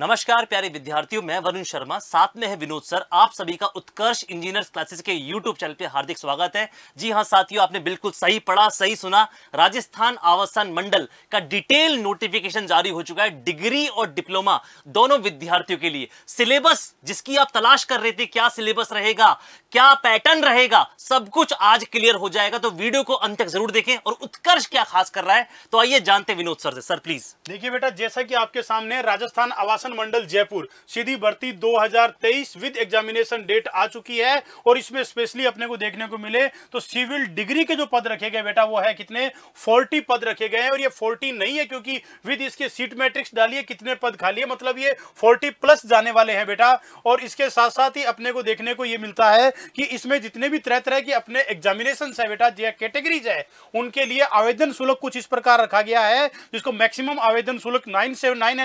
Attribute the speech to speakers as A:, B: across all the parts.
A: नमस्कार प्यारे विद्यार्थियों मैं वरुण शर्मा साथ में है विनोद सर आप सभी का उत्कर्ष इंजीनियर्स क्लासेस के यूट्यूब चैनल पे हार्दिक स्वागत है जी हां साथियों आपने बिल्कुल सही पढ़ा सही सुना राजस्थान आवासन मंडल का डिटेल नोटिफिकेशन जारी हो चुका है डिग्री और डिप्लोमा दोनों विद्यार्थियों के लिए सिलेबस जिसकी आप तलाश कर रहे थे क्या सिलेबस रहेगा क्या पैटर्न रहेगा सब कुछ आज क्लियर हो जाएगा तो वीडियो
B: को अंत तक जरूर देखें और उत्कर्ष क्या खास कर रहा है तो आइए जानते विनोद सर से सर प्लीज देखिए बेटा जैसा कि आपके सामने राजस्थान आवासन प्रशासन मंडल जयपुर सीधी भर्ती 2023 विद एग्जामिनेशन डेट आ चुकी है और इसमें स्पेशली अपने को देखने को मिले तो सिविल डिग्री के जो पद रखे गए बेटा वो है कितने 40 पद रखे गए हैं और ये 40 नहीं है क्योंकि विद इसके सीट मैट्रिक्स डालिए कितने पद खाली है मतलब ये 40 प्लस जाने वाले हैं बेटा और इसके साथ साथ ही अपने को देखने को ये मिलता है कि इसमें जितने भी तरह तरह के अपने एग्जामिनेशन है बेटा जो कैटेगरीज है उनके लिए आवेदन शुल्क कुछ इस प्रकार रखा गया है जिसको मैक्सिमम आवेदन शुल्क नाइन नाइन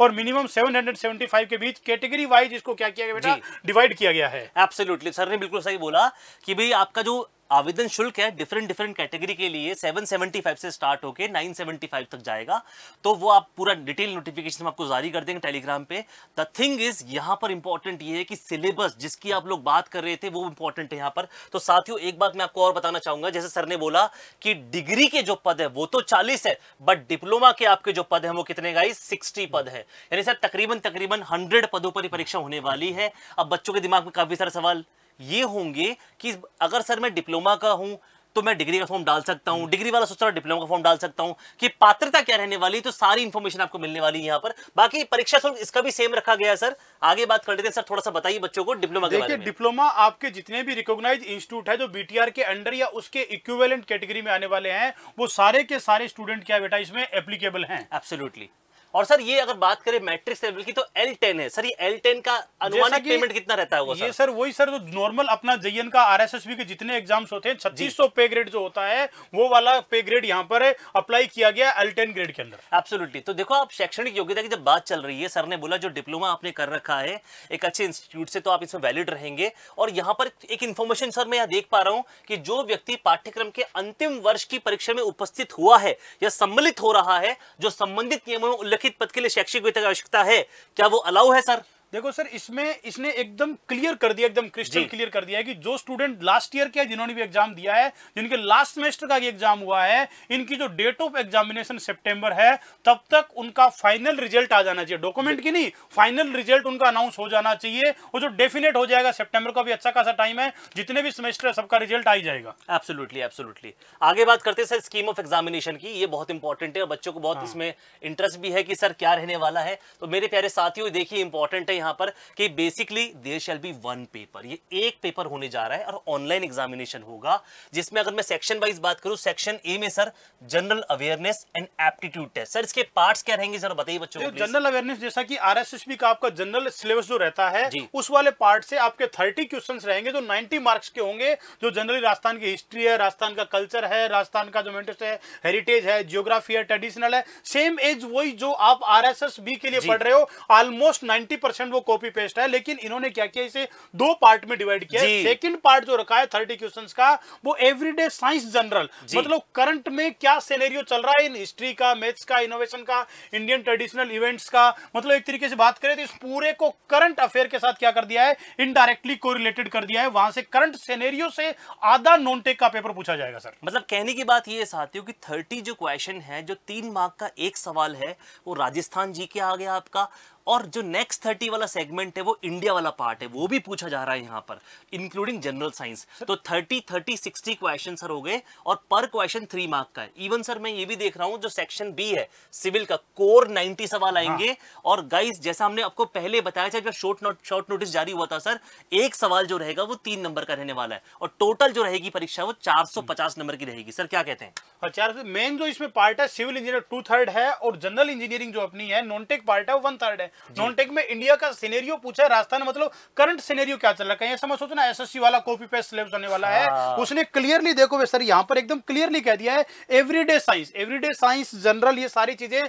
B: और मिनिमम 775 के बीच कैटेगरी वाइज इसको क्या किया गया बेटा
A: डिवाइड किया गया है एब्सोल्युटली सर ने बिल्कुल सही बोला कि भाई आपका जो आवेदन शुल्क है डिफरेंट डिफरेंट कैटेगरी के लिए 775 से स्टार्ट होकर 975 तक जाएगा तो वो आप पूरा डिटेल नोटिफिकेशन आपको जारी कर देंगे टेलीग्राम पे द थिंग इज यहाँ पर इंपॉर्टेंट ये है कि सिलेबस जिसकी आप लोग बात कर रहे थे वो इंपॉर्टेंट है यहाँ पर तो साथियों एक बात मैं आपको और बताना चाहूंगा जैसे सर ने बोला कि डिग्री के जो पद है वो तो चालीस है बट डिप्लोमा के आपके जो पद है वो कितने गाई सिक्सटी पद है यानी सर तकरीबन तकरीबन हंड्रेड पदों पर परीक्षा होने वाली है अब बच्चों के दिमाग में काफी सारे सवाल ये होंगे कि अगर सर मैं डिप्लोमा का हूँ तो मैं डिग्री का फॉर्म डाल सकता हूँ डिग्री वाला सोच रहा डिप्लोमा का फॉर्म डाल सकता हूँ कि पात्रता क्या रहने वाली तो सारी इन्फॉर्मेशन आपको मिलने वाली है यहाँ पर बाकी परीक्षा शुल्क इसका भी सेम रखा गया सर आगे बात कर लेते हैं सर थोड़ा सा बताइए बच्चों को डिप्लोमा के बारे में
B: डिप्लोमा आपके जितने भी रिकॉग्नाइज इंस्टीट्यूट है जो बीटीआर के अंडर या उसके इक्विवेलेंट कैटेगरी में आने वाले हैं वो सारे के सारे स्टूडेंट क्या बेटा इसमें एप्लीकेबल है एब्सोल्युटली और सर ये अगर बात करें मैट्रिक्स लेवल की तो एल टेन है सर ये एल टेन का अनुमानित पेमेंट कितना रहता होगा ये सर वही सर तो नॉर्मल अपना जेएन का आरएसएसबी के जितने एग्जाम्स होते हैं छत्तीस सौ पे ग्रेड जो होता है वो वाला पे ग्रेड यहाँ पर अप्लाई किया गया एल टेन ग्रेड के अंदर एब्सोल्युटली
A: तो देखो आप शैक्षणिक योग्यता की जब बात चल रही है सर ने बोला जो डिप्लोमा आपने कर रखा है एक अच्छे इंस्टीट्यूट से तो आप इसमें वैलिड रहेंगे और यहाँ पर एक इन्फॉर्मेशन सर मैं यहाँ देख पा रहा हूँ कि जो व्यक्ति पाठ्यक्रम के अंतिम वर्ष की परीक्षा में उपस्थित हुआ है या सम्मिलित हो रहा है जो संबंधित
B: नियमों में संरक्षित पद के लिए शैक्षिक वेतन की आवश्यकता है क्या वो अलाउ है सर देखो सर इसमें इसने एकदम क्लियर कर दिया एकदम क्रिस्टल क्लियर कर दिया है कि जो स्टूडेंट लास्ट ईयर के जिन्होंने भी एग्जाम दिया है जिनके लास्ट सेमेस्टर का एग्जाम हुआ है इनकी जो डेट ऑफ एग्जामिनेशन सितंबर है तब तक उनका फाइनल रिजल्ट आ जाना चाहिए डॉक्यूमेंट की नहीं फाइनल रिजल्ट उनका अनाउंस हो जाना चाहिए और जो डेफिनेट हो जाएगा सेप्टेम्बर का भी अच्छा खासा टाइम है जितने भी सेमेस्टर है सबका रिजल्ट आ जाएगा एब्सोलूटली
A: एब्सोलूटली आगे बात करते सर स्कीम ऑफ एग्जामिनेशन की ये बहुत इंपॉर्टेंट है और बच्चों को बहुत हाँ। इसमें इंटरेस्ट भी है कि सर क्या रहने वाला है तो मेरे प्यारे साथियों देखिए इंपॉर्टेंट है यहाँ पर कि basically there shall be one paper ये एक पेपर होने जा रहा है और ऑनलाइन एग्जामिनेशन होगा जिसमें अगर मैं सेक्शन वाइज बात करूँ सेक्शन ए में sir general awareness and aptitude test sir इसके पार्ट क्या रहेंगे सर बताइए बच्चों जनरल
B: अवेयरनेस जैसा कि आर का आपका जनरल सिलेबस जो रहता है उस वाले पार्ट से आपके थर्टी क्वेश्चन रहेंगे जो नाइनटी मार्क्स के होंगे जो जनरली राजस्थान की हिस्ट्री है राजस्थान का कल्चर है राजस्थान का जो मेंटस है हेरिटेज है जियोग्राफी है ट्रेडिशनल है सेम एज वही जो आप आर के लिए पढ़ रहे हो ऑलमोस्ट 90 परसेंट वो कॉपी पेस्ट है लेकिन इन्होंने क्या किया इसे दो पार्ट में डिवाइड किया सेकंड पार्ट जो रखा है थर्टी क्वेश्चन का वो एवरीडे साइंस जनरल मतलब करंट में क्या सिनेरियो चल रहा है इन हिस्ट्री का मैथ्स का इनोवेशन का इंडियन ट्रेडिशनल इवेंट्स का मतलब एक तरीके से बात करें तो इस पूरे को करंट अफेयर के साथ क्या कर दिया है इनडायरेक्टली को कर दिया है वहां से करंट सेनेरियो से आधा नॉन टेक का पेपर पूछा जाएगा सर मतलब कहने की बात यह साथियों की थर्टी जो क्वेश्चन है जो तीन मार्क का एक सवाल है
A: वो राजस्थान जी के आ गया आपका और जो नेक्स्ट थर्टी वाला वाला सेगमेंट है वो इंडिया वाला पार्ट है वो भी पूछा जा रहा है यहाँ पर इंक्लूडिंग जनरल साइंस तो thirty thirty sixty question sir हो गए और पर क्वेश्चन थ्री मार्क का है इवन सर मैं ये भी देख रहा हूँ जो सेक्शन बी है सिविल का कोर नाइनटी सवाल आएंगे हाँ। और गाइस जैसा हमने आपको पहले बताया था जब शॉर्ट नोट शॉर्ट नोटिस जारी हुआ था सर एक सवाल जो रहेगा वो तीन नंबर का रहने वाला है और टोटल जो रहेगी परीक्षा वो चार
B: नंबर की रहेगी सर क्या कहते हैं हाँ, चार मेन जो इसमें पार्ट है सिविल इंजीनियर टू थर्ड है और जनरल इंजीनियरिंग जो अपनी है नॉन टेक पार्ट है वन थर्ड है नॉन टेक में इंडिया का ऐसा सिनेरियो पूछा है राजस्थान मतलब करंट सिनेरियो क्या चल रहा है कहीं ऐसा मैं सोचो ना एसएससी वाला कॉपी पेस्ट सिलेबस होने वाला है हाँ। उसने क्लियरली देखो वे सर यहाँ पर एकदम क्लियरली कह दिया है everyday science everyday science general ये सारी चीजें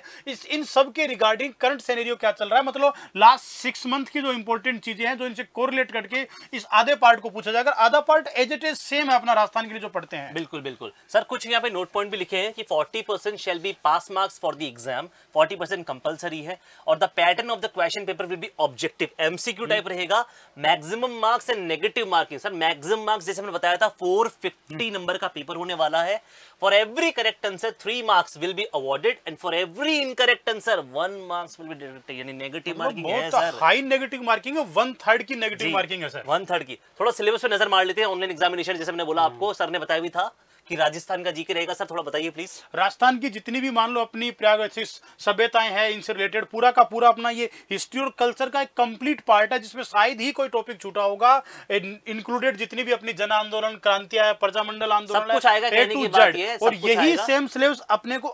B: इन सब के रिगार्डिंग करंट सिनेरियो क्या चल रहा है मतलब लास्ट सिक्स मंथ की जो इंपॉर्टेंट चीजें हैं जो इनसे कोरिलेट करके इस आधे पार्ट को पूछा जाएगा आधा part as it is same है अपना राजस्थान के लिए जो पढ़ते हैं बिल्कुल
A: बिल्कुल सर कुछ यहाँ पे नोट पॉइंट भी लिखे हैं कि forty percent shall be pass marks for the exam forty percent compulsory है और the pattern of the question paper will be objective MCQ type रहेगा maximum marks and negative marking sir maximum marks जैसे हमने बताया था 450 number hmm. का paper होने वाला है for every correct answer three marks will be awarded and for every incorrect answer one marks will be deducted यानी नेगेटिव मार्किंग मतलब है सर
B: हाई नेगेटिव मार्किंग है वन थर्ड की नेगेटिव मार्किंग
A: है सर वन थर्ड की थोड़ा syllabus पे नजर मार लेते हैं ऑनलाइन एग्जामिनेशन जैसे मैंने बोला hmm. आपको सर ने बताया भी था
B: कि राजस्थान का जीके रहेगा सर थोड़ा बताइए प्लीज राजस्थान की जितनी भी मान लो अपनी प्रागैतिहासिक सभ्यताएं हैं इनसे रिलेटेड पूरा का पूरा अपना ये हिस्ट्री और कल्चर का एक कंप्लीट पार्ट है जिसमें शायद ही कोई टॉपिक छूटा होगा इंक्लूडेड जितनी भी अपनी जन आंदोलन क्रांतियां है प्रजामंडल आंदोलन और यही सेम सिलेबस अपने को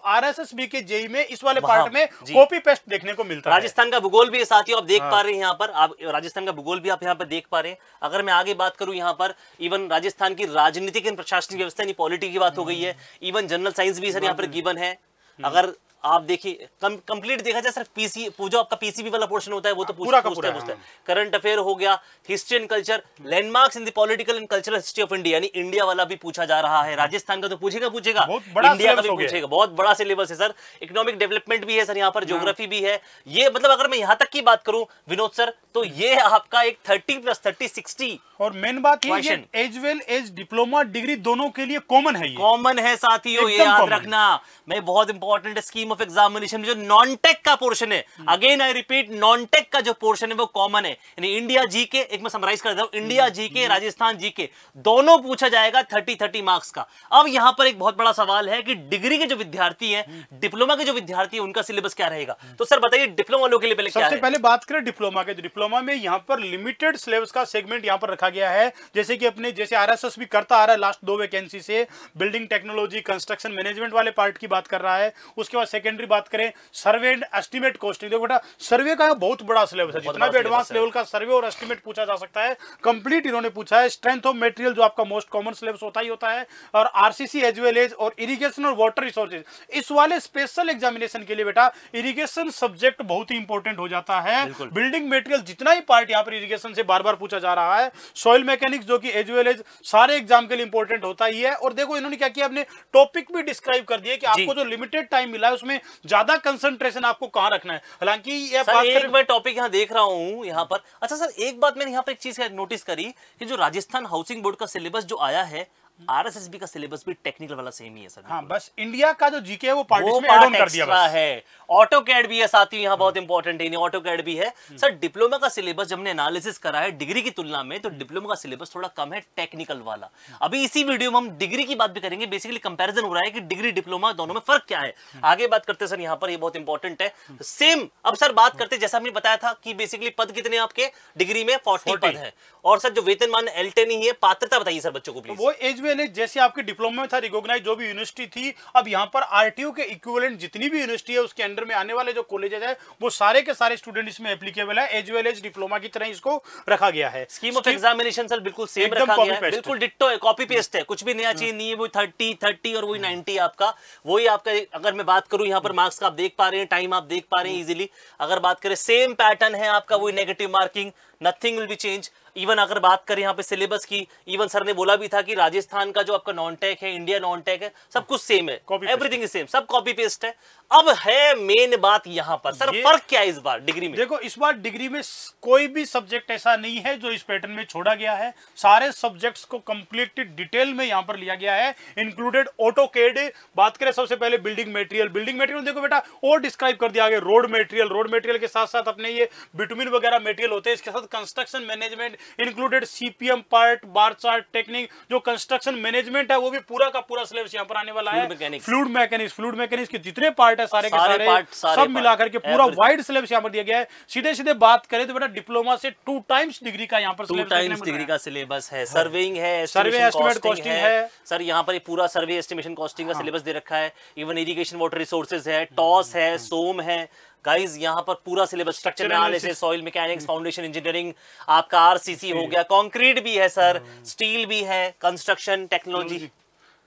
B: बी के जेई में इस वाले पार्ट हाँ, में कॉपी पेस्ट देखने को मिलता
A: है राजस्थान का भूगोल भी साथियों आप देख हाँ। पा रहे हैं यहाँ पर आप राजस्थान का भूगोल भी आप यहाँ पर देख पा रहे हैं अगर मैं आगे बात करूं यहाँ पर इवन राजस्थान की राजनीतिक प्रशासनिक व्यवस्था की बात हो गई है इवन जनरल साइंस भी सर यहाँ पर गिवन है हम्म। अगर आप देखिए कंप्लीट देखा जाए सिर्फ पीसी जो आपका पीसीबी वाला पोर्शन होता है वो तो पूरा पूछता है है करंट अफेयर हो गया history and culture landmarks in the political and cultural history of India यानी इंडिया वाला भी पूछा जा रहा है राजस्थान का तो पूछेगा पूछेगा इंडिया का भी पूछेगा बहुत बड़ा सिलेबस है सर इकोनॉमिक डेवलपमेंट भी है सर यहाँ पर ज्योग्राफी हाँ। भी है ये मतलब अगर मैं यहाँ तक की बात करूँ विनोद सर तो ये आपका एक थर्टी
B: प्लस थर्टी सिक्सटी और मेन बात ये as well as diploma degree दोनों के लिए कॉमन है कॉमन है साथियों ये याद रखना मैं बहुत important scheme scheme of examination जो नॉन
A: टेक का पोर्शन है again I repeat non tech का जो पोर्शन है वो कॉमन है यानी इंडिया जी के एक मैं समराइज कर देता हूं इंडिया जी के राजस्थान जी के दोनों पूछा जाएगा थर्टी थर्टी मार्क्स का अब यहां पर एक बहुत बड़ा सवाल है कि डिग्री के जो विद्यार्थी है डिप्लोमा hmm. के जो विद्यार्थी है उनका सिलेबस क्या रहेगा hmm. तो सर बताइए डिप्लोमा लोग के लिए पहले सबसे
B: पहले बात करें डिप्लोमा के डिप्लोमा में यहाँ पर लिमिटेड सिलेबस का सेगमेंट यहाँ पर रखा गया है जैसे कि अपने जैसे आर भी करता आ रहा है लास्ट दो वैकेंसी से बिल्डिंग टेक्नोलॉजी कंस्ट्रक्शन मैनेजमेंट वाले पार्ट की बात कर रहा है उसके बाद सेकेंडरी बात करें सर्वे एंड एस्टिमेट कॉस्टिंग देखो बेटा सर्वे का बहुत बड़ा सिलेबस है जितना भी एडवांस लेवल का सर्वे और एस्टिमेट पूछा जा सकता है कंप्लीट इन्होंने पूछा है स्ट्रेंथ ऑफ मेटेरियल जो आपका मोस्ट कॉमन सिलेबस होता ही होता है और आरसीसी एज वेल एज और इरीगेशन और वाटर रिसोर्सेज इस वाले स्पेशल एग्जामिनेशन के लिए बेटा इरीगेशन सब्जेक्ट बहुत ही इंपॉर्टेंट हो जाता है बिल्डिंग मेटेरियल जितना ही पार्ट यहाँ पर इरीगेशन से बार बार पूछा जा रहा है सॉइल मैकेनिक्स जो कि एज वेल एज सारे एग्जाम के लिए इंपॉर्टेंट होता ही है और देखो इन्होंने क्या किया अपने टॉपिक भी डिस्क्राइब कर दिया कि आपको जो लिमिटेड टाइम मिला है उसमें में ज्यादा कंसंट्रेशन आपको कहाँ रखना है हालांकि ये एक मैं टॉपिक यहाँ देख रहा हूँ यहाँ पर अच्छा सर एक बात मैंने यहाँ पर
A: एक चीज नोटिस करी कि जो राजस्थान हाउसिंग बोर्ड का सिलेबस जो आया है आरएसएसबी का सिलेबस भी टेक्निकल वाला सेम ही है सर हाँ,
B: बस इंडिया का जो जीके है वो पार्ट वो पार्ट कर दिया बस।
A: है ऑटो कैड भी है साथ ही यहाँ हम्म। बहुत इंपॉर्टेंट है ऑटो कैड भी है हम्म। सर डिप्लोमा का सिलेबस जब हमने एनालिसिस करा है डिग्री की तुलना में तो डिप्लोमा हम्म। का सिलेबस थोड़ा कम है टेक्निकल वाला अभी इसी वीडियो में हम डिग्री की बात भी करेंगे बेसिकली कंपेरिजन हो रहा है कि डिग्री डिप्लोमा दोनों में फर्क क्या है आगे बात करते सर यहाँ पर ये बहुत इंपॉर्टेंट है सेम अब सर बात करते जैसा हमने बताया था कि बेसिकली पद कितने आपके डिग्री में फोर्टी पद है और सर जो वेतनमान एलटेन ही है पात्रता बताइए सर बच्चों को प्लीज
B: तो वो एज पहले जैसे आपके डिप्लोमा में था रिकॉग्नाइज जो भी यूनिवर्सिटी थी अब यहाँ पर आरटीयू के इक्विवेलेंट जितनी भी यूनिवर्सिटी है उसके अंडर में आने वाले जो कॉलेजेस है वो सारे के सारे स्टूडेंट इसमें एप्लीकेबल है एज वेल एज डिप्लोमा की तरह इसको रखा गया है स्कीम ऑफ एग्जामिनेशन सर बिल्कुल सेम रखा गया है बिल्कुल डिट्टो है कॉपी पेस्ट है कुछ भी नया चीज नहीं है वो
A: थर्टी थर्टी और वही हम्म। नाइनटी आपका वही आपका अगर मैं बात करूँ यहाँ पर मार्क्स हम्म। का आप देख पा रहे हैं टाइम आप देख पा रहे हैं इजिली हम्म। अगर बात करें सेम पैटर्न है आपका वही negative marking nothing will be change even अगर बात करें यहाँ पे सिलेबस की इवन सर ने बोला भी था कि राजस्थान का जो आपका नॉन टेक है इंडिया नॉन टेक है सब कुछ सेम है एवरीथिंग इज सेम सब कॉपी पेस्ट है अब है मेन बात
B: यहाँ पर सर फर्क क्या है इस बार डिग्री में देखो इस बार डिग्री में कोई भी सब्जेक्ट ऐसा नहीं है जो इस पैटर्न में छोड़ा गया है सारे सब्जेक्ट को कंप्लीट डिटेल में यहाँ पर लिया गया है इंक्लूडेड ऑटो केड बात करें सबसे पहले बिल्डिंग मेटेरियल बिल्डिंग मेटेरियल देखो बेटा और डिस्क्राइब कर दिया गया रोड मेटेरियल रोड मेटेरियल के साथ साथ अपने ये बिटुमिन वगैरह मेटेरियल होते हैं इसके साथ construction management included CPM part bar chart technique जो कंस्ट्रक्शन मैनेजमेंट है वो भी पूरा का पूरा सिलेबस यहाँ पर आने वाला है फ्लूड मैकेनिक्स फ्लूड मैकेनिक्स के जितने पार्ट है सारे, सारे के सारे, सब मिलाकर के पूरा वाइड सिलेबस यहाँ पर दिया गया है सीधे सीधे बात करें तो बेटा डिप्लोमा से टू टाइम्स डिग्री का यहाँ पर डिग्री का
A: सिलेबस है सर्विंग है सर्वे एस्टिमेट कॉस्टिंग है
B: सर यहाँ पर पूरा
A: सर्वे एस्टिमेशन कॉस्टिंग का सिलेबस हाँ। दे रखा है इवन इरीगेशन वाटर रिसोर्सेज है टॉस है सोम हाँ। है गाइज यहाँ पर पूरा syllabus structure soil mechanics foundation engineering आपका आरसीसी हो hmm. गया
B: कंक्रीट भी है सर स्टील hmm. भी है कंस्ट्रक्शन टेक्नोलॉजी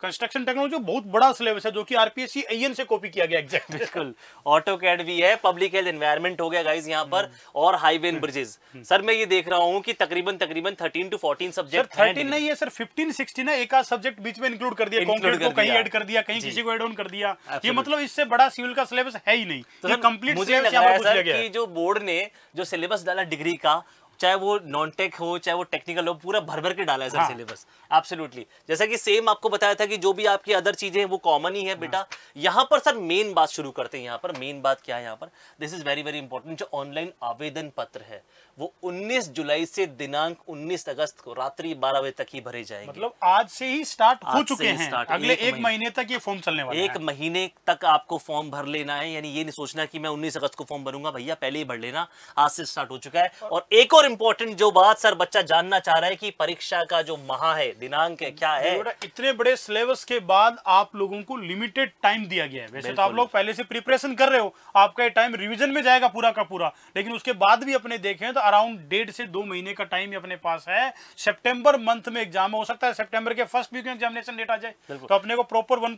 B: कंस्ट्रक्शन टेक्नोलॉजी बहुत बड़ा सिलेबस है जो कि आरपीएससी एन से कॉपी किया गया एग्जैक्ट बिल्कुल ऑटो कैड भी है
A: पब्लिक हेल्थ एनवायरमेंट हो गया गाइज यहाँ पर हम्म। और हाईवे एंड ब्रिजेस सर मैं ये देख रहा हूँ कि तकरीबन तकरीबन thirteen to fourteen subject thirteen
B: नहीं है सर फिफ्टीन सिक्सटीन है एक आध सब्जेक्ट बीच में इंक्लूड कर दिया कॉन्क्रीट को कहीं ऐड कर दिया कहीं किसी को एड ऑन कर दिया ये मतलब इससे बड़ा सिविल का सिलेबस है ही नहीं कंप्लीट तो मुझे लग रहा है
A: जो बोर्ड ने जो सिलेबस डाला डिग्री का चाहे वो नॉन टेक हो चाहे वो टेक्निकल हो पूरा भर भर के डाला है सर सिलेबस एब्सोल्युटली जैसा कि सेम आपको बताया था कि जो भी आपकी अदर चीजें हैं वो कॉमन ही है बेटा हाँ। यहाँ पर सर मेन बात शुरू करते हैं यहाँ पर मेन बात क्या है यहाँ पर this is very very important जो ऑनलाइन आवेदन पत्र है वो 19 जुलाई से दिनांक 19 अगस्त को रात्रि 12 बजे तक ही भरे जाएंगे मतलब आज
B: से ही स्टार्ट हो चुके हैं अगले एक महीने
A: तक ये फॉर्म चलने वाला एक महीने तक आपको फॉर्म भर लेना है यानी ये नहीं सोचना कि मैं 19 अगस्त को फॉर्म भरूंगा भैया पहले ही भर लेना आज से स्टार्ट हो चुका है और एक और और इम्पोर्टेंट जो बात सर बच्चा जानना चाह रहा है कि परीक्षा का जो महा है दिनांक है क्या है
B: इतने बड़े सिलेबस के बाद आप लोगों को लिमिटेड टाइम दिया गया है वैसे तो आप लोग पहले से प्रिपरेशन कर रहे हो आपका टाइम रिविजन में जाएगा पूरा का पूरा लेकिन उसके बाद भी अपने देखे तो अराउंड डेढ़ से दो महीने का टाइम अपने पास है सेप्टेम्बर मंथ में एग्जाम हो सकता है सेप्टेम्बर के फर्स्ट वीक में एग्जामिनेशन डेट आ जाए तो अपने को प्रॉपर वन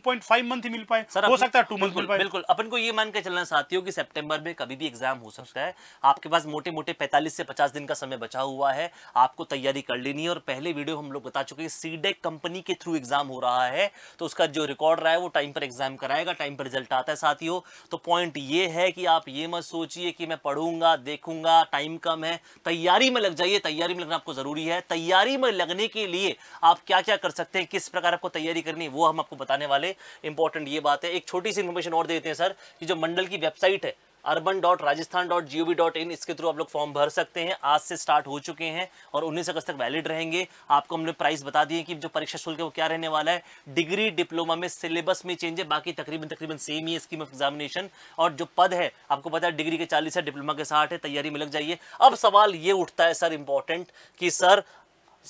B: मंथ मिल पाए हो सकता है टू मंथ मिल पाए बिल्कुल
A: अपन को ये मान के चलना साथियों कि सेप्टेम्बर में कभी भी एग्जाम हो सकता है आपके पास मोटे मोटे पैंतालीस से पचास दिन समय बचा हुआ है आपको तैयारी कर लेनी है और पहले वीडियो हम लोग बता चुके हैं सीडेक e कंपनी के थ्रू एग्जाम हो रहा है तो उसका जो रिकॉर्ड रहा है वो टाइम पर एग्जाम कराएगा टाइम पर रिजल्ट आता है साथियों तो पॉइंट ये है कि आप ये मत सोचिए कि मैं पढ़ूंगा देखूंगा टाइम कम है तैयारी में लग जाइए तैयारी में लगना आपको जरूरी है तैयारी में लगने के लिए आप क्या क्या कर सकते हैं किस प्रकार आपको तैयारी करनी है वो हम आपको बताने वाले इंपॉर्टेंट ये बात है एक छोटी सी इन्फॉर्मेशन और देते हैं सर कि जो मंडल की वेबसाइट है urban dot Rajasthan dot G O V dot in इसके थ्रू आप लोग फॉर्म भर सकते हैं आज से स्टार्ट हो चुके हैं और उन्नीस अगस्त तक वैलिड रहेंगे आपको हमने प्राइस बता दिए कि जो परीक्षा शुल्क है वो क्या रहने वाला है डिग्री डिप्लोमा में सिलेबस में चेंज है बाकी तकरीबन तकरीबन सेम ही स्कीम ऑफ एग्जामिनेशन और जो पद है आपको पता है डिग्री के चालीस है डिप्लोमा के साठ है तैयारी में लग जाइए अब सवाल ये उठता है सर इंपॉर्टेंट कि सर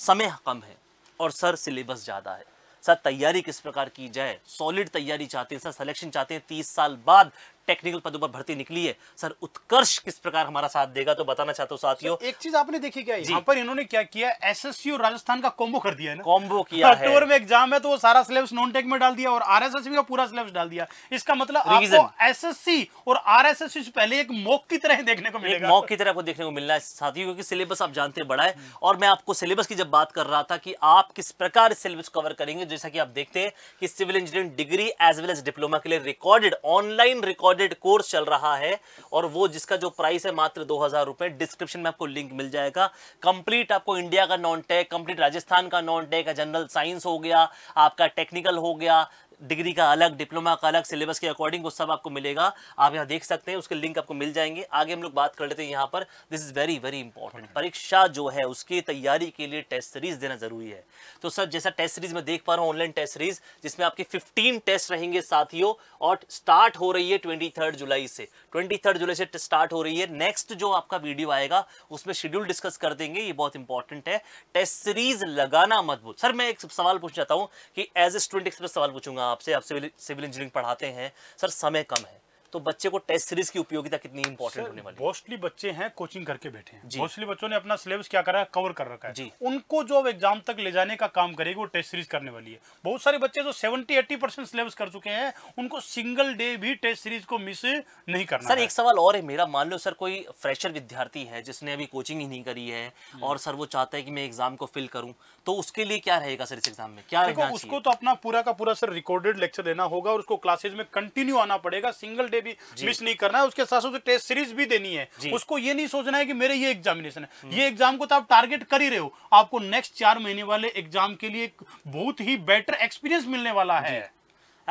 A: समय कम है और सर सिलेबस ज़्यादा है सर तैयारी किस प्रकार की जाए सॉलिड तैयारी चाहते हैं सर सिलेक्शन चाहते हैं तीस साल बाद टेक्निकल पदों पर भर्ती निकली है
B: सर उत्कर्ष किस प्रकार हमारा साथ देगा तो बताना चाहता हूँ साथियों एक चीज आपने देखी क्या यहाँ पर इन्होंने क्या किया एस एस राजस्थान का कॉम्बो कर दिया ना कॉम्बो किया अक्टूबर में एग्जाम है तो वो सारा सिलेबस नॉन टेक में डाल दिया और आर का पूरा सिलेबस डाल दिया इसका मतलब एस एसएससी और आरएसएससी से पहले एक मौक की तरह देखने को मिलेगा मौक
A: की तरह आपको देखने को मिलना है साथियों क्योंकि सिलेबस आप जानते हैं बड़ा है हम्म। और मैं आपको सिलेबस की जब बात कर रहा था कि आप किस प्रकार सिलेबस कवर करेंगे जैसा कि आप देखते हैं कि civil engineering degree as well as diploma के लिए recorded online record recorded course चल रहा है और वो जिसका जो प्राइस है मात्र दो हजार रुपए डिस्क्रिप्शन में आपको लिंक मिल जाएगा कंप्लीट आपको इंडिया का नॉन टेक कंप्लीट राजस्थान का नॉन टेक जनरल साइंस हो गया आपका टेक्निकल हो गया डिग्री का अलग डिप्लोमा का अलग सिलेबस के अकॉर्डिंग वो सब आपको मिलेगा आप यहाँ देख सकते हैं उसके लिंक आपको मिल जाएंगे आगे हम लोग बात कर लेते हैं यहाँ पर this is very very important परीक्षा जो है उसकी तैयारी के लिए टेस्ट सीरीज देना जरूरी है तो सर जैसा टेस्ट सीरीज मैं देख पा रहा हूँ ऑनलाइन टेस्ट सीरीज जिसमें आपके फिफ्टीन टेस्ट रहेंगे साथियों और स्टार्ट हो रही है ट्वेंटी जुलाई से ट्वेंटी जुलाई से स्टार्ट हो रही है नेक्स्ट जो आपका वीडियो आएगा उसमें शेड्यूल डिस्कस कर देंगे ये बहुत इंपॉर्टेंट है टेस्ट सीरीज लगाना मत भूल सर मैं एक सवाल पूछ जाता हूँ कि एज ए स्टूडेंट एक्सप्रेस सवाल पूछूंगा हिसाब से आप सिविल सिविल इंजीनियरिंग पढ़ाते हैं सर समय कम है तो बच्चे को टेस्ट सीरीज की उपयोगिता
B: कितनी इंपॉर्टेंट होने वाली मोस्टली बच्चे हैं कोचिंग करके बैठे हैं मोस्टली बच्चों ने अपना सिलेबस क्या करा है कवर कर रखा है जी उनको जो अब एग्जाम तक ले जाने का काम करेगी वो टेस्ट सीरीज करने वाली है बहुत सारे बच्चे जो सेवेंटी एट्टी परसेंट सिलेबस कर चुके हैं उनको सिंगल डे भी टेस्ट सीरीज को मिस नहीं करना सर एक सवाल
A: और है मेरा मान लो सर कोई फ्रेशर विद्यार्थी है जिसने अभी कोचिंग ही नहीं करी है हम्म। और सर वो चाहता है कि मैं एग्जाम को फिल करूँ तो उसके लिए क्या रहेगा सर इस एग्जाम में क्या उसको
B: तो अपना पूरा का पूरा सर रिकॉर्डेड लेक्चर देना होगा और उसको क्लासेज में कंटिन्यू आना पड़ेगा सिंगल डे भी मिस नहीं करना है उसके साथ साथ टेस्ट सीरीज भी देनी है उसको ये नहीं सोचना है कि मेरे ये एग्जामिनेशन है हम्म। ये एग्जाम को तो आप टारगेट कर ही रहे हो आपको नेक्स्ट चार महीने वाले एग्जाम के लिए बहुत ही बेटर एक्सपीरियंस मिलने वाला है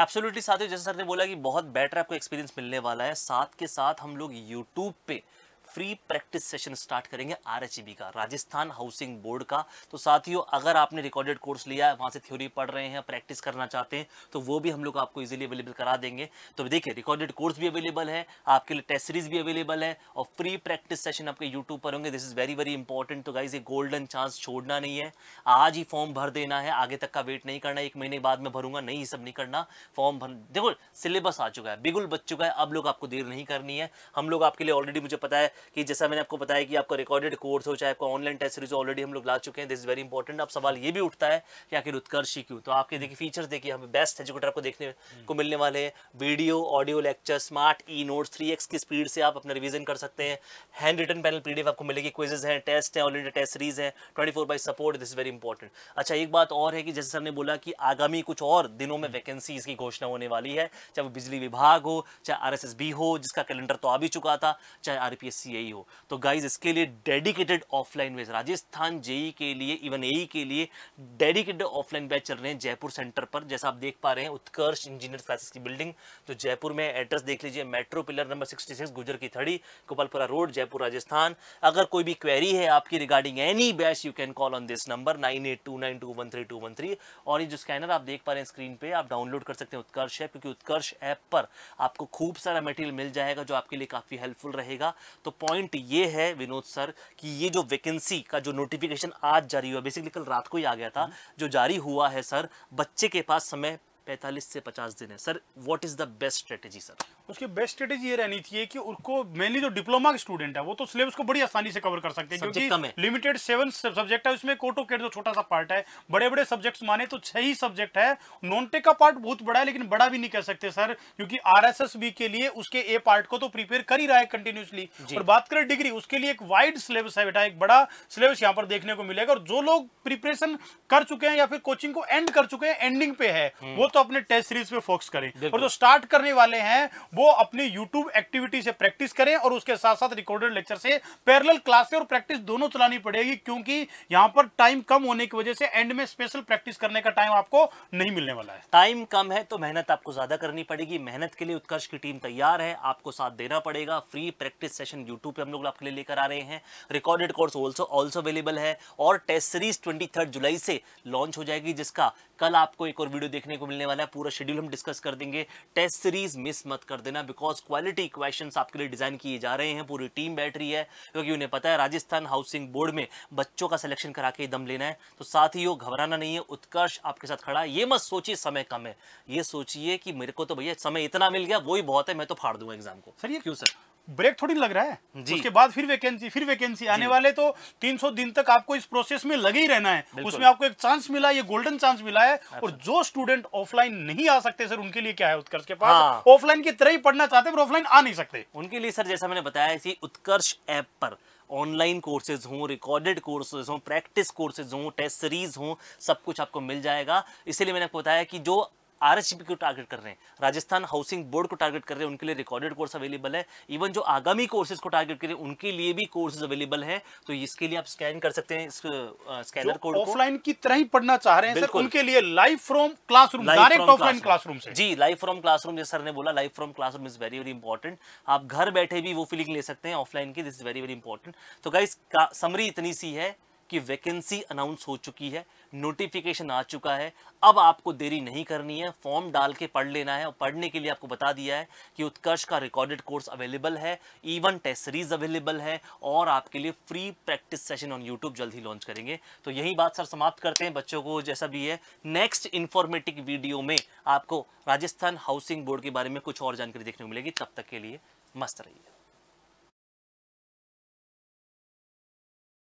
A: एब्सोल्युटली साथियों जैसे सर ने बोला कि बहुत बेटर आपको एक्सपीरियंस मिलने वाला है साथ के साथ हम लोग यूट्यूब पे फ्री प्रैक्टिस सेशन स्टार्ट करेंगे आर का राजस्थान हाउसिंग बोर्ड का तो साथियों अगर आपने रिकॉर्डेड कोर्स लिया है वहाँ से थ्योरी पढ़ रहे हैं प्रैक्टिस करना चाहते हैं तो वो भी हम लोग आपको इजीली अवेलेबल करा देंगे तो देखिए रिकॉर्डेड कोर्स भी अवेलेबल है आपके लिए टेस्ट सीरीज भी अवेलेबल है और फ्री प्रैक्टिस सेशन आपके यूट्यूब पर होंगे this is very very important तो गाइज ये गोल्डन चांस छोड़ना नहीं है आज ही फॉर्म भर देना है आगे तक का वेट नहीं करना एक महीने बाद में भरूंगा नहीं सब नहीं करना फॉर्म भर देखो सिलेबस आ चुका है बिगुल बच चुका है अब लोग आपको देर नहीं करनी है हम लोग आपके लिए ऑलरेडी मुझे पता है कि जैसा मैंने आपको बताया कि आपका रिकॉर्डेड कोर्स हो चाहे आपका ऑनलाइन टेस्ट सीरीज ऑलरेडी हम लोग ला चुके हैं दिस इज वेरी इंपॉर्टेंट अब सवाल ये भी उठता है कि आखिर उत्कर्ष ही क्यों तो आपके देखिए फीचर्स देखिए हमें बेस्ट एजुकेटर आपको देखने हम्म। को मिलने वाले हैं video audio lecture smart e notes three की स्पीड से आप अपना रिविजन कर सकते हैं हैंड रिटन पैनल पी आपको मिलेगी क्विजेज हैं टेस्ट हैं ऑलरेडी टेस्ट सीरीज हैं twenty four by support this is very important अच्छा एक बात और है कि जैसे सर ने बोला कि आगामी कुछ और दिनों में वैकेंसी हम्म। की घोषणा होने वाली है चाहे वो बिजली विभाग हो चाहे आर हो जिसका कैलेंडर तो आ भी चुका था चाहे आर यही हो तो गाइज इसके लिए dedicated offline batch Rajasthan JE के लिए इवन ए के लिए डेडिकेटेड ऑफलाइन बैच चल रहे हैं जयपुर सेंटर पर जैसा आप देख पा रहे हैं उत्कर्ष इंजीनियर क्लासेस की बिल्डिंग जो तो जयपुर में एड्रेस देख लीजिए metro pillar number sixty six Gujar की थड़ी गोपालपुरा रोड जयपुर राजस्थान अगर कोई भी क्वेरी है आपकी regarding any batch you can call on this number nine eight two nine two one three two one three और ये जो स्कैनर आप देख पा रहे हैं स्क्रीन पे आप डाउनलोड कर सकते हैं उत्कर्ष ऐप क्योंकि उत्कर्ष ऐप पर आपको खूब सारा मटेरियल मिल जाएगा जो आपके लिए काफ़ी हेल्पफुल रहेगा तो पॉइंट ये है विनोद सर कि ये जो वैकेंसी का जो नोटिफिकेशन आज जारी हुआ बेसिकली कल रात को ही आ गया था हम्म। जो जारी हुआ है सर बच्चे के पास समय 45 से 50 दिन है sir what is the best strategy sir
B: उसकी बेस्ट स्ट्रेटेजी ये रहनी चाहिए कि उनको मेनली जो डिप्लोमा के स्टूडेंट है वो तो सिलेबस को बड़ी आसानी से कवर कर सकते हैं क्योंकि लिमिटेड सेवन सब्जेक्ट है उसमें कोटो केट जो छोटा सा पार्ट है बड़े बड़े सब्जेक्ट्स माने तो छह ही सब्जेक्ट है नॉन टेक का पार्ट बहुत बड़ा है लेकिन बड़ा भी नहीं कह सकते सर क्योंकि आर के लिए उसके ए पार्ट को तो प्रिपेयर कर ही रहा है कंटिन्यूसली और बात करें डिग्री उसके लिए एक वाइड सिलेबस है बेटा एक बड़ा सिलेबस यहाँ पर देखने को मिलेगा और जो लोग प्रिपरेशन कर चुके हैं या फिर कोचिंग को एंड कर चुके हैं एंडिंग पे है हम्म। वो तो अपने टेस्ट सीरीज पे फोकस करें और जो स्टार्ट करने वाले हैं वो अपनी यूट्यूब एक्टिविटी से प्रैक्टिस करें और उसके साथ साथ रिकॉर्डेड लेक्चर से पैरल क्लास और प्रैक्टिस दोनों चलानी पड़ेगी क्योंकि यहाँ पर टाइम कम होने की वजह से एंड में स्पेशल प्रैक्टिस करने का टाइम आपको नहीं मिलने वाला है टाइम कम
A: है तो मेहनत आपको ज्यादा करनी पड़ेगी मेहनत के लिए उत्कर्ष की टीम तैयार है आपको साथ देना पड़ेगा फ्री प्रैक्टिस सेशन यूट्यूब पे हम लोग आपके लिए लेकर आ रहे हैं recorded course also also available है और टेस्ट सीरीज ट्वेंटी जुलाई से लॉन्च हो जाएगी जिसका कल आपको एक और वीडियो देखने को मिलने वाला है पूरा शेड्यूल हम डिस्कस कर देंगे टेस्ट सीरीज मिस मत कर देना बिकॉज क्वालिटी क्वेश्चन आपके लिए डिजाइन किए जा रहे हैं पूरी टीम बैठ रही है क्योंकि उन्हें पता है राजस्थान हाउसिंग बोर्ड में बच्चों का सिलेक्शन करा के दम लेना है तो साथ ही वो घबराना नहीं है उत्कर्ष आपके साथ खड़ा है ये मत सोचिए समय कम है ये सोचिए कि मेरे को तो भैया समय इतना मिल गया वही बहुत है मैं तो फाड़ दूंगा एग्जाम को सर ये क्यों सर
B: ब्रेक थोड़ी लग रहा है जी। उसके बाद फिर वैकेंसी फिर वैकेंसी आने वाले तो 300 दिन तक आपको इस प्रोसेस में लगे ही रहना है उसमें आपको एक चांस मिला ये गोल्डन चांस मिला है अच्छा। और जो स्टूडेंट ऑफलाइन नहीं आ सकते सर उनके लिए क्या है उत्कर्ष के पास ऑफलाइन हाँ। की तरह ही पढ़ना चाहते हैं ऑफलाइन आ नहीं सकते उनके लिए सर जैसा
A: मैंने बताया कि उत्कर्ष ऐप पर ऑनलाइन कोर्सेज हों रिकॉर्डेड कोर्सेज हों प्रैक्टिस कोर्सेज हों टेस्ट सीरीज हों सब कुछ आपको मिल जाएगा इसीलिए मैंने आपको बताया कि जो आरएचपी को टारगेट कर रहे हैं राजस्थान हाउसिंग बोर्ड को टारगेट कर रहे हैं उनके लिए रिकॉर्डेड कोर्स अवेलेबल है इवन जो आगामी कोर्सेज को टारगेट करें उनके लिए भी कोर्सेज अवेलेबल है तो इसके लिए आप स्कैन कर सकते हैं इस स्कैनर कोड ऑफलाइन
B: की तरह ही पढ़ना चाह रहे हैं सर उनके
A: लिए live from classroom direct offline classroom से जी लाइव फ्रॉम क्लासरूम जैसे सर ने बोला live from classroom is very very important आप घर बैठे भी वो फीलिंग ले सकते हैं ऑफलाइन की this is very very important तो गाइस समरी इतनी सी है कि वैकेंसी अनाउंस हो चुकी है नोटिफिकेशन आ चुका है अब आपको देरी नहीं करनी है फॉर्म डाल के पढ़ लेना है और पढ़ने के लिए आपको बता दिया है कि उत्कर्ष का रिकॉर्डेड कोर्स अवेलेबल है इवन टेस्ट सीरीज अवेलेबल है और आपके लिए free practice session on YouTube जल्द ही लॉन्च करेंगे तो यही बात सर समाप्त करते हैं बच्चों को जैसा भी है नेक्स्ट इन्फॉर्मेटिव वीडियो में आपको राजस्थान हाउसिंग बोर्ड के बारे में कुछ और जानकारी देखने को मिलेगी तब तक के लिए मस्त रहिए